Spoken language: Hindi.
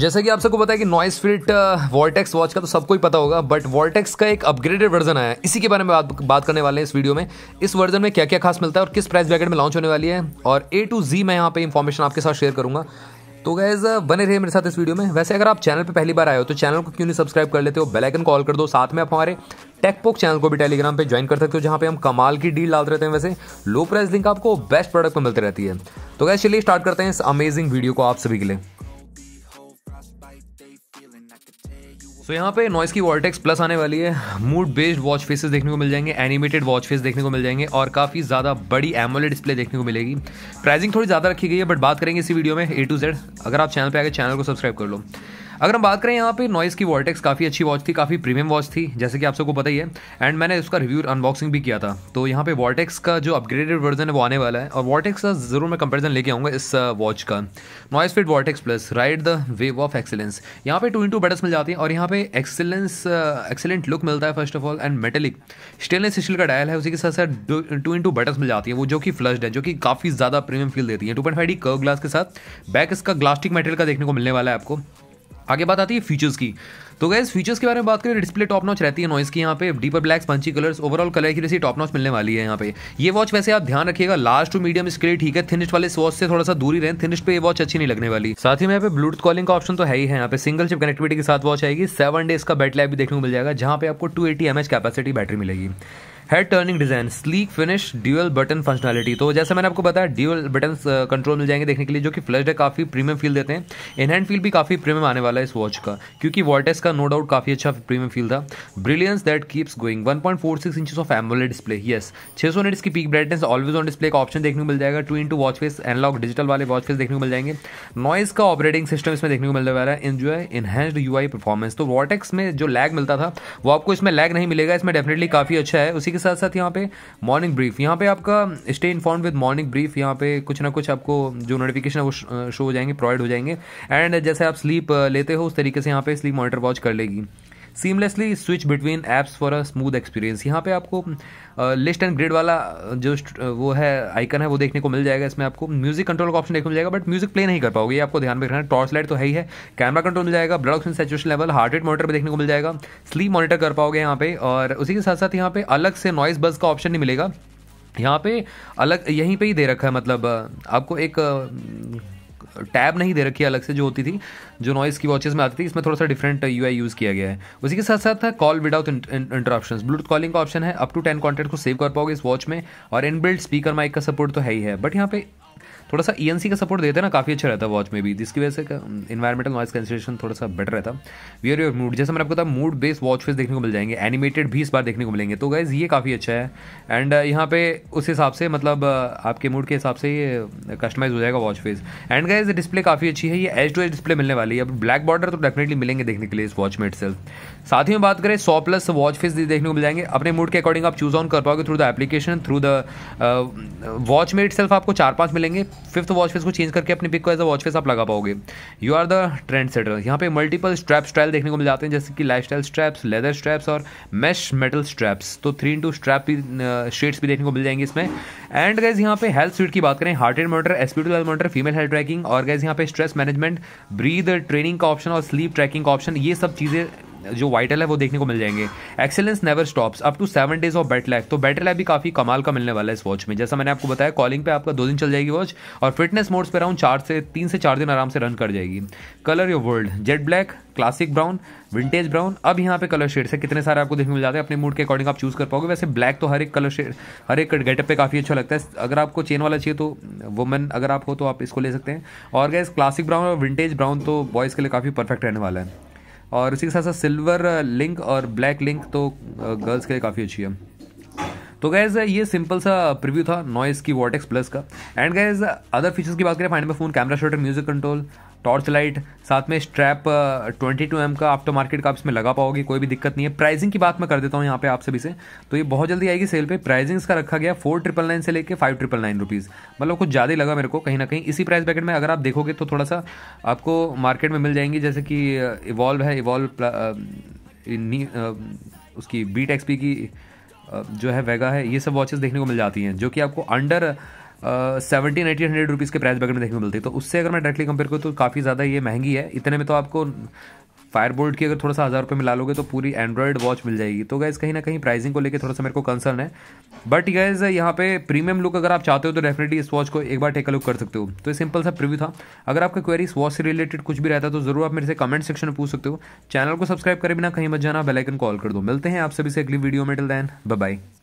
जैसा कि आप सबको पता है कि नॉइस फिट वॉल्टेक्स वॉच का तो सबको ही पता होगा बट वॉल्टेक्स का एक अपग्रेडेड वर्जन आया है इसी के बारे में बात बात करने वाले हैं इस वीडियो में इस वर्जन में क्या क्या खास मिलता है और किस प्राइस ब्रैकेट में लॉन्च होने वाली है और ए टू जी मैं यहाँ पे इंफॉर्मेशन आपके साथ शेयर करूँगा तो गैज uh, बने रहे मेरे साथ इस वीडियो में वैसे अगर आप चैनल पर पहली बार आए हो तो चैनल को क्यों नहीं सब्सक्राइब कर लेते हो आइकन कॉल कर दो साथ में आप हमारे टेकपोक चैनल को भी टेलीग्राम पे ज्वाइन कर सकते हो जहाँ पे हम कमाल की डील डालते रहते हैं वैसे लो प्राइस लिंक आपको बेस्ट प्रोडक्ट पर मिलते रहती है तो गैस चलिए स्टार्ट करते हैं इस अमेजिंग वीडियो को आप सभी के लिए तो यहाँ पे नॉइस की वॉल्टेक्स प्लस आने वाली है मूड बेस्ड वॉच फेसेस देखने को मिल जाएंगे एनिमेटेड वॉच फेस देखने को मिल जाएंगे और काफ़ी ज़्यादा बड़ी एमोलेड डिस्प्ले देखने को मिलेगी प्राइसिंग थोड़ी ज़्यादा रखी गई है बट बात करेंगे इसी वीडियो में ए टू जेड अगर आप चैनल पे आगे चैनल को सब्सक्राइब कर लो अगर हम बात करें यहाँ पे नॉइस की वॉल्टेक्स काफ़ी अच्छी वॉच थी काफ़ी प्रीमियम वॉच थी जैसे कि आप सबको पता ही है एंड मैंने उसका रिव्यू अनबॉक्सिंग भी किया था तो यहाँ पे वॉल्टेक्स का जो अपग्रेडेड वर्जन है वो आने वाला है और वॉल्टेक्स का ज़रूर मैं कंपेरिजन लेके आऊँगा इस वॉच uh, का Noise fit Vortex plus ride the wave of excellence यहाँ पे टू इंटू बटन्स मिल जाती है और यहाँ पे एक्सेलेंस एक्सेलेंट लुक मिलता है first of all and metallic stainless steel का डायल है उसी के साथ साथ टू इंटू बटन्स मिल जाती है वो जो कि फ्लश्ड है जो कि काफ़ी ज़्यादा प्रीमियम फील देती है two point five D curve glass के साथ बैक इसका ग्लास्टिक मेटेरियल का देखने को मिलने वाला है आपको आगे बात आती है फीचर्स की तो गैस फीचर्स के बारे में बात करें डिस्प्ले टॉप नॉच रहती है नॉइस की यहाँ पे deeper blacks punchy colours overall colour की टॉप नॉच मिलने वाली है यहाँ पे ये वॉच वैसे आप ध्यान रखिएगा लार्ज टू मीडियम स्क्रीन ठीक है थिनिस्ट वाले वॉच से थोड़ा सा दूरी रहें थिनिस्ट पे ये वॉच अच्छी नहीं लगने वाली साथ ही में यहाँ पे ब्लूटूथ कॉलिंग का ऑप्शन तो है ही है यहाँ पे सिंगल चिप कनेक्टिविटी के साथ वॉच आएगी सेवन डेज का बैटरी भी देखने को मिल जाएगा जहाँ पे आपको two eighty m h capacity battery मिलेगी head turning design sleek finish dual button functionality तो जैसे मैंने आपको बताया ड्यूअल बटन कंट्रोल मिल जाएंगे देखने के लिए जो कि फ्लैश है काफ़ी प्रीमियम फील देते हैं इनहैंड फील भी काफ़ी प्रीमियम आने वाला है इस वॉच का क्योंकि वॉल्टेस का नो डाउट काफ़ी अच्छा प्रीमियम फील था brilliance that keeps going one point inches of AMOLED display yes छह सौ की peak brightness always on display का ऑप्शन देखने को मिल जाएगा two into watch face analog digital वाले वॉच फेस देखने को मिल जाएंगे नॉइज का ऑपरेटिंग सिस्टम इसमें देखने को मिलने वाला है एंजॉय इनहेंस्ड यू परफॉर्मेंस तो वॉटेक्स में जो लैग मिलता था वो आपको इसमें लैग नहीं मिलेगा इसमें डेफिनेटली काफ़ी अच्छा है उसी के साथ साथ यहाँ पे मॉर्निंग ब्रीफ यहाँ पे आपका stay inform with morning brief यहाँ पे कुछ ना कुछ आपको जो नोटिफिकेशन है वो शो हो जाएंगे प्रोवाइड हो जाएंगे एंड जैसे आप स्लीप लेते हो उस तरीके से यहाँ पे स्लीप मॉनिटर वॉच कर लेगी seamlessly switch between apps for a smooth experience यहाँ पे आपको लिस्ट एंड ग्रिड वाला जो वो है आइकन है वो देखने को मिल जाएगा इसमें आपको म्यूजिक कंट्रोल का ऑप्शन देखने को मिल जाएगा बट म्यूजिक प्ले नहीं कर पाओगे आपको ध्यान में रखना है टॉर्च लाइट तो है ही है कैमरा कंट्रोल मिल जाएगा ब्लड ऑक्सीजन सेचुएशन लेवल हार्ट रेट मॉनिटर पर देखने को मिल जाएगा स्लीप मॉनिटर कर पाओगे यहाँ पे और उसी के साथ साथ यहाँ पे अलग से नॉइस बस का ऑप्शन नहीं मिलेगा यहाँ पे अलग यहीं पे ही दे रखा है मतलब आपको एक टैब नहीं दे रखी है अलग से जो होती थी जो नॉइस की वॉचेस में आती थी इसमें थोड़ा सा डिफरेंट यू यूज़ किया गया है उसी के साथ साथ call without interruption Bluetooth calling का ऑप्शन है अप टू टेन कॉन्टेक्ट को सेव कर पाओगे इस वॉच में और इनबिल्ड स्पीकर माइक का सपोर्ट तो है ही है बट यहाँ पे थोड़ा सा ई e का सपोर्ट देते ना काफ़ी अच्छा रहता है वॉच में भी जिसकी वजह से इन्वायरमेंटल नॉइस कैंसिलेशन थोड़ा सा बेटर रहता वियर योर मूड जैसे मैंने आपको बताया मूड बेस्ड वॉच फेस देखने को मिल जाएंगे एनिमेटेड भी इस बार देखने को मिलेंगे तो गाइज़ ये काफ़ी अच्छा है एंड uh, यहाँ पे उस हिसाब से मतलब uh, आपके मूड के हिसाब से ये कस्टमाइज uh, हो जाएगा watch face and guys display काफ़ी अच्छी है ये एच टू एच डिस्प्ले मिलने वाली है अब ब्लैक बॉर्डर तो डेफिनेटली मिलेंगे देखने के लिए इस वॉच में इट साथ ही में बात करें सौ प्लस वॉच फेस देखने को मिल जाएंगे अपने मूड के अकॉर्डिंग आप चूज ऑन कर पाओगे through the application through the watch में इट आपको चार पाँच मिलेंगे फिफ्थ वॉच फेस को चेंज करके अपने पिक को एज अ वॉच फेस आप लगा पाओगे you are the trendsetter यहाँ पे मल्टीपल स्ट्रैप स्टाइल देखने को मिल जाते हैं जैसे कि life style straps leather straps और मैश मेटल स्ट्रैप्स तो थ्री इंटू स्ट्रैप भी शेड्स भी देखने को मिल जाएंगे इसमें एंड गैस यहाँ पे हेल्थ स्वीट की बात करें heart rate monitor S P two health monitor female health tracking और गैस यहाँ पे स्ट्रेस मैनेजमेंट ब्रीद ट्रेनिंग का ऑप्शन और स्लीप ट्रैकिंग का ऑप्शन ये सब चीज़ें जो वाइटल है वो देखने को मिल जाएंगे excellence never stops up to seven days of battery लैक तो बैटर लाइफ भी काफ़ी कमाल का मिलने वाला है इस वॉच में जैसा मैंने आपको बताया कॉलिंग पे आपका दो दिन चल जाएगी वॉच और फिटनेस मोड्स पे राउंड चार से तीन से चार दिन आराम से रन कर जाएगी colour your world jet black classic brown vintage brown अब यहाँ पे कलर शेड्स है कितने सारे आपको देखने मिल जाते हैं अपने मूड के अकॉर्डिंग आप चूज कर पाओगे वैसे ब्लैक तो हर एक कलर शेड हर एक गेटअप पे काफ़ी अच्छा लगता है अगर आपको चेन वाला चाहिए तो वुमेन अगर आप हो तो आप इसको ले सकते हैं और गैस क्लासिक ब्राउन और विंटेज ब्राउन तो बॉयज़ के लिए काफ़ी परफेक्ट रहने वाला है और इसी के साथ साथ सिल्वर लिंक और ब्लैक लिंक तो गर्ल्स के लिए काफ़ी अच्छी है तो गैज़ ये सिंपल सा प्रीव्यू था नॉइस की वॉटेक्स प्लस का एंड गैज़ अदर फीचर्स की बात करें find my phone camera shutter music control torch light साथ में स्ट्रैप ट्वेंटी टू एम का आफ्टर मार्केट का आप इसमें लगा पाओगे कोई भी दिक्कत नहीं है प्राइसिंग की बात मैं कर देता हूँ यहाँ पे आप सभी से तो ये बहुत जल्दी आएगी सेल पे प्राइसिंग इसका रखा गया फोर ट्रिपल नाइन से लेकर फाइव ट्रिपल नाइन रुपीज़ मतलब कुछ ज़्यादा लगा मेरे को कहीं ना कहीं इसी प्राइस ब्रैकेट में अगर आप देखोगे तो थोड़ा सा आपको मार्केट में मिल जाएंगी जैसे कि इवॉल्व है इवॉल्व उसकी बीट एक्सपी की जो है वेगा है ये सब वॉचेस देखने को मिल जाती हैं जो कि आपको under seventeen eighteen hundred rupees के प्राइस बैकेट में देखने को मिलती है तो उससे अगर मैं डायरेक्टली कंपेयर करूँ तो काफ़ी ज़्यादा ये महंगी है इतने में तो आपको फायर बोल्ट की अगर थोड़ा सा हज़ार रुपये में ला लोगे तो पूरी एंड्रॉयड वॉच मिल जाएगी तो गैस कहीं ना कहीं प्राइसिंग को लेकर थोड़ा सा मेरे को कंसर्न है बट गैज़ यहाँ पे प्रीमियम लुक अगर आप चाहते हो तो डेफिनेटली इस वॉच को एक बार टेक अ लुक कर सकते हो तो सिंपल सा प्रिव्यू था अगर आपका क्वेरी इस वॉच से रिलेटेड कुछ भी रहता है तो ज़रूर आप मेरे से कमेंट सेक्शन में पूछ सकते हो चैनल को सब्सक्राइब करें बिना कहीं मत जाना बेलाइकन कॉल कर दो मिलते हैं आप सभी से अगली वीडियो में टिल दैन बाय